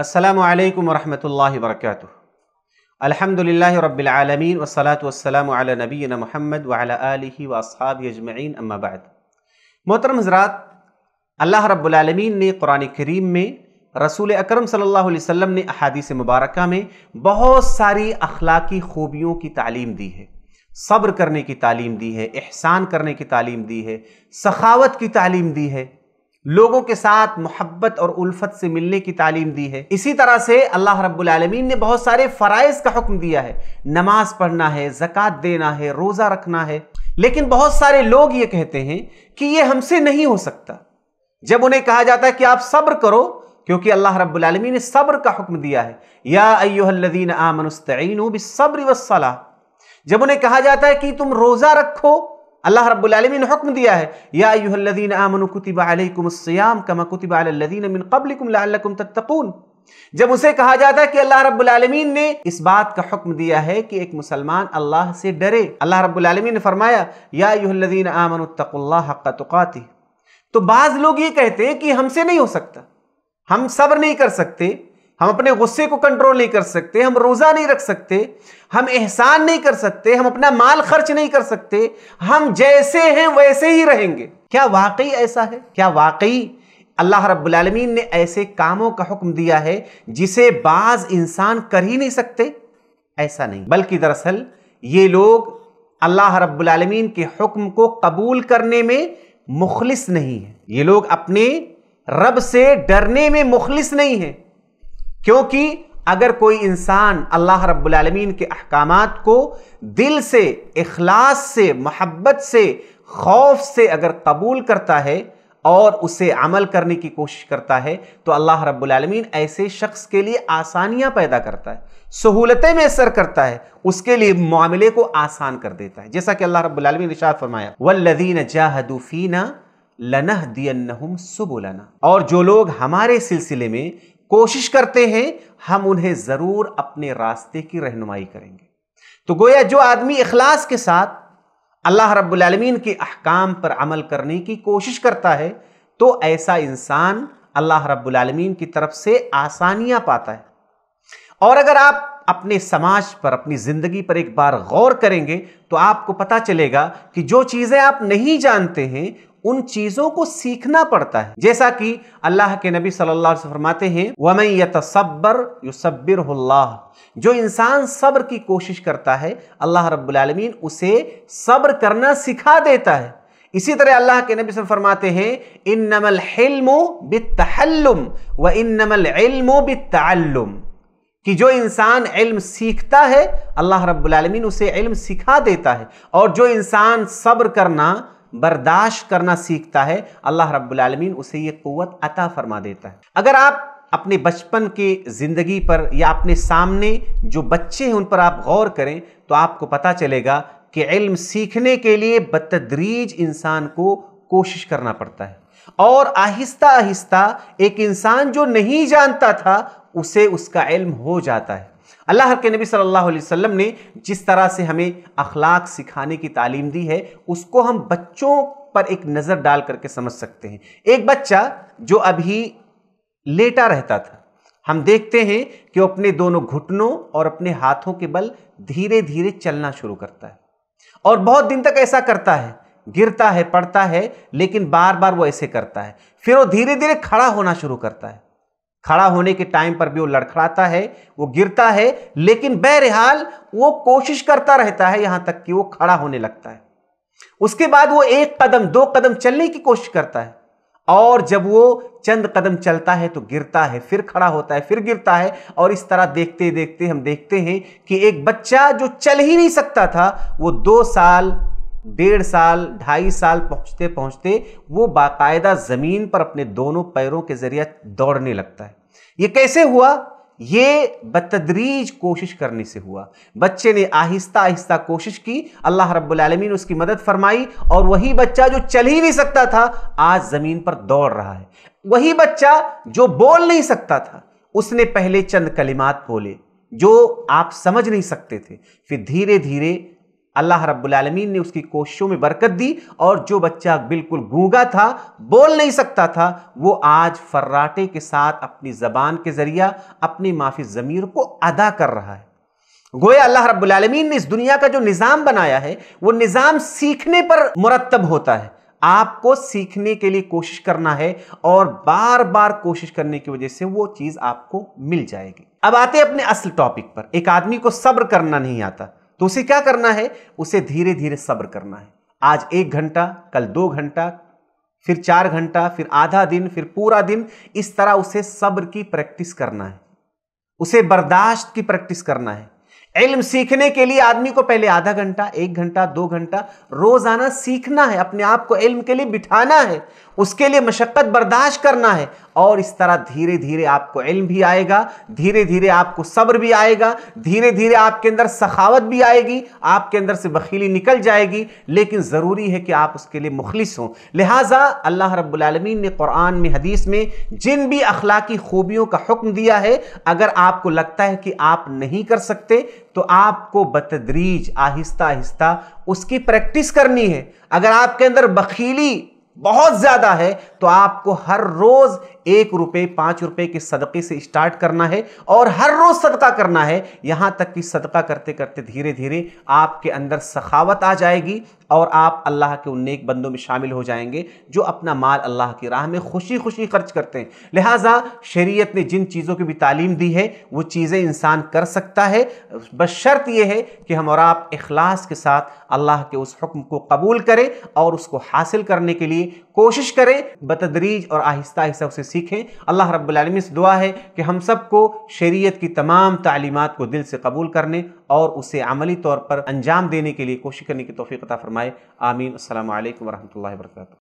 असलकम वरहमल वर्क अलहमदिल्ला रबालमीन वसलात वसलम नबीन महमद वाली वसहाब अजमैन अम्माबाद मोहतरम हजरात अल्लाह रब्बुलमीन ने कुरान करीम में रसूल अकरम सल्लल्लाहु अलैहि वसल्लम ने अहादीस मुबारक में बहुत सारी अखलाकी खूबियों की तालीम दी है सब्र करने की तालीम दी है एहसान करने की तालीम दी है सखावत की तालीम दी है लोगों के साथ मोहब्बत और उल्फत से मिलने की तालीम दी है इसी तरह से अल्लाह रब्बुल आलमीन ने बहुत सारे फराइज का हुक्म दिया है नमाज पढ़ना है ज़क़़त देना है रोज़ा रखना है लेकिन बहुत सारे लोग ये कहते हैं कि ये हमसे नहीं हो सकता जब उन्हें कहा जाता है कि आप सब्र करो क्योंकि अल्लाह रब्बुल आलमीन ने सब्र का हुक्म दिया है या अयोहल्लदीन आमनस्तैन सब्र वसला जब उन्हें कहा जाता है कि तुम रोज़ा रखो अल्लाह रब्लम ने हुक्म दिया है यादीन आमन कुतिबाकुमस्याम कमा कुतिबादीन अमिन कबलकुम तत्तकून जब उसे कहा जाता है कि अल्लाह रब्बुलमीन ने इस बात का हुक्म दिया है कि एक मुसलमान अल्लाह से डरे अल्लाह रब्बुलमीन ने फरमाया यादीन आमन तो बाज़ लोग ये कहते हैं कि हमसे नहीं हो सकता हम सब्र नहीं कर सकते हम अपने गुस्से को कंट्रोल नहीं कर सकते हम रोज़ा नहीं रख सकते हम एहसान नहीं कर सकते हम अपना माल खर्च नहीं कर सकते हम जैसे हैं वैसे ही रहेंगे क्या वाकई ऐसा है क्या वाकई अल्लाह रब्बुल ने ऐसे कामों का हुक्म दिया है जिसे बाज इंसान कर ही नहीं सकते ऐसा नहीं बल्कि दरअसल ये लोग अल्लाह रब्बुल के हुक्म को कबूल करने में मुखलिस नहीं है ये लोग अपने रब से डरने में मुखलिस नहीं है क्योंकि अगर कोई इंसान अल्लाह रब्बुलमीन के अहकाम को दिल से इखलास से मोहब्बत से खौफ से अगर कबूल करता है और उसे अमल करने की कोशिश करता है तो अल्लाह रब्बुलमीन ऐसे शख्स के लिए आसानियाँ पैदा करता है सहूलतें मैसर करता है उसके लिए मामले को आसान कर देता है जैसा कि अल्लाह रब्बुलमीन निशात फरमाया वल्लदीन जाहदूफीना लनह दियम सुबुलना और जो लोग हमारे सिलसिले में कोशिश करते हैं हम उन्हें ज़रूर अपने रास्ते की रहनुमाई करेंगे तो गोया जो आदमी इखलास के साथ अल्लाह रब्लमीन के अहकाम पर अमल करने की कोशिश करता है तो ऐसा इंसान अल्लाह रब्लमीन की तरफ से आसानियां पाता है और अगर आप अपने समाज पर अपनी ज़िंदगी पर एक बार गौर करेंगे तो आपको पता चलेगा कि जो चीज़ें आप नहीं जानते हैं उन चीज़ों को सीखना पड़ता है जैसा कि अल्लाह के नबी सल्लल्लाहु अलैहि वसल्लम फरमाते हैं वमन यतसब्बर युसब्बिरुल्लाह जो इंसान सब्र की कोशिश करता है अल्लाह रब्बुल आलमीन उसे सब्र करना सिखा देता है इसी तरह अल्लाह के नबी सब फरमाते हैं इन नमल हिल्मो व इन नमल इल्मो कि जो इंसान इल्म सीखता है अल्लाह रब्बुल उसे इल्म सिखा देता है और जो इंसान सब्र करना बर्दाश्त करना सीखता है अल्लाह रब्बुल उसे ये क़वत अता फरमा देता है अगर आप अपने बचपन के ज़िंदगी पर या अपने सामने जो बच्चे हैं उन पर आप गौर करें तो आपको पता चलेगा कि इल्म सीखने के लिए बतदरीज इंसान को कोशिश करना पड़ता है और आहिस्ता आहिस्ता एक इंसान जो नहीं जानता था उसे उसका इल्म हो जाता है अल्लाह के नबी सल्लल्लाहु अलैहि वसल्लम ने जिस तरह से हमें अखलाक सिखाने की तालीम दी है उसको हम बच्चों पर एक नज़र डाल करके समझ सकते हैं एक बच्चा जो अभी लेटा रहता था हम देखते हैं कि वो अपने दोनों घुटनों और अपने हाथों के बल धीरे धीरे चलना शुरू करता है और बहुत दिन तक ऐसा करता है गिरता है पड़ता है लेकिन बार बार वो ऐसे करता है फिर वो धीरे धीरे खड़ा होना शुरू करता है खड़ा होने के टाइम पर भी वो लड़खड़ाता है वो गिरता है लेकिन बहरहाल वो कोशिश करता रहता है यहाँ तक कि वो खड़ा होने लगता है उसके बाद वो एक कदम दो कदम चलने की कोशिश करता है और जब वो चंद कदम चलता है तो गिरता है फिर खड़ा होता है फिर गिरता है और इस तरह देखते देखते हम देखते हैं कि एक बच्चा जो चल ही नहीं सकता था वो दो साल डेढ़ साल ढाई साल पहुँचते पहुँचते वो बाकायदा ज़मीन पर अपने दोनों पैरों के ज़रिए दौड़ने लगता है ये कैसे हुआ ये बतदरीज कोशिश करने से हुआ बच्चे ने आहिस्ता आहिस्ता कोशिश की अल्लाह रब्बुल ने उसकी मदद फरमाई और वही बच्चा जो चल ही नहीं सकता था आज ज़मीन पर दौड़ रहा है वही बच्चा जो बोल नहीं सकता था उसने पहले चंद कलिमात बोले जो आप समझ नहीं सकते थे फिर धीरे धीरे अल्लाह रब्बुलमीन ने उसकी कोशिशों में बरकत दी और जो बच्चा बिल्कुल गूंगा था बोल नहीं सकता था वो आज फर्राटे के साथ अपनी ज़बान के ज़रिया अपनी माफी ज़मीर को अदा कर रहा है गोया अल्लाह रब्बुलमीन ने इस दुनिया का जो निज़ाम बनाया है वो निज़ाम सीखने पर मुरतब होता है आपको सीखने के लिए कोशिश करना है और बार बार कोशिश करने की वजह से वो चीज़ आपको मिल जाएगी अब आते अपने असल टॉपिक पर एक आदमी को सब्र करना नहीं आता तो उसे क्या करना है उसे धीरे धीरे सब्र करना है आज एक घंटा कल दो घंटा फिर चार घंटा फिर आधा दिन फिर पूरा दिन इस तरह उसे सब्र की प्रैक्टिस करना है उसे बर्दाश्त की प्रैक्टिस करना है इल्म सीखने के लिए आदमी को पहले आधा घंटा एक घंटा दो घंटा रोजाना सीखना है अपने आप को इल्म के लिए बिठाना है उसके लिए मशक्क़त बर्दाश्त करना है और इस तरह धीरे धीरे आपको इल्म भी आएगा धीरे धीरे आपको सब्र भी आएगा धीरे धीरे आपके अंदर सखावत भी आएगी आपके अंदर से बखीली निकल जाएगी लेकिन ज़रूरी है कि आप उसके लिए मुखलिस हों लिहाजा अल्लाह रब्लमीन ने कुरान में हदीस में जिन भी अखलाकी खूबियों का हुक्म दिया है अगर आपको लगता है कि आप नहीं कर सकते तो आपको बतदरीज आहिस्ता आहिस्ता उसकी प्रैक्टिस करनी है अगर आपके अंदर बखीली बहुत ज़्यादा है तो आपको हर रोज एक रुपये पांच रुपए के सदक़े से स्टार्ट करना है और हर रोज सदका करना है यहां तक कि सदका करते करते धीरे धीरे आपके अंदर सखावत आ जाएगी और आप अल्लाह के उन नेक बंदों में शामिल हो जाएंगे जो अपना माल अल्लाह की राह में खुशी खुशी खर्च करते हैं लिहाजा शरीयत ने जिन चीज़ों की भी तालीम दी है वो चीज़ें इंसान कर सकता है बस शर्त यह है कि हम और आप अखलास के साथ अल्लाह के उस हुक्म को कबूल करें और उसको हासिल करने के लिए कोशिश करें बतदरीज और आहिस्ता आहिस्ता उसे सीखें अल्लाह रब्लम से दुआ है कि हम सबको शरीयत की तमाम तालीमत को दिल से कबूल करने और उसे अमली तौर पर अंजाम देने के लिए कोशिश करने की तोफ़ी क़ा फ़रमाए आमीन असल वरहमल वर्का